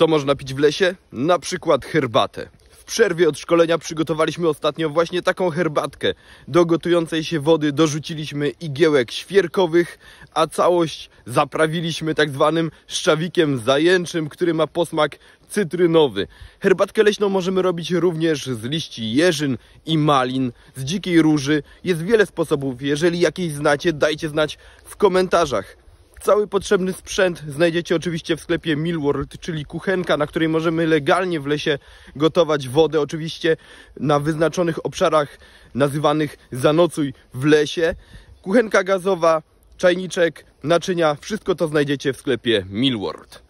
Co można pić w lesie? Na przykład herbatę. W przerwie od szkolenia przygotowaliśmy ostatnio właśnie taką herbatkę. Do gotującej się wody dorzuciliśmy igiełek świerkowych, a całość zaprawiliśmy tak zwanym szczawikiem zajęczym, który ma posmak cytrynowy. Herbatkę leśną możemy robić również z liści jeżyn i malin, z dzikiej róży. Jest wiele sposobów. Jeżeli jakieś znacie, dajcie znać w komentarzach. Cały potrzebny sprzęt znajdziecie oczywiście w sklepie Millworld, czyli kuchenka, na której możemy legalnie w lesie gotować wodę, oczywiście na wyznaczonych obszarach nazywanych zanocuj w lesie. Kuchenka gazowa, czajniczek, naczynia, wszystko to znajdziecie w sklepie Millworld.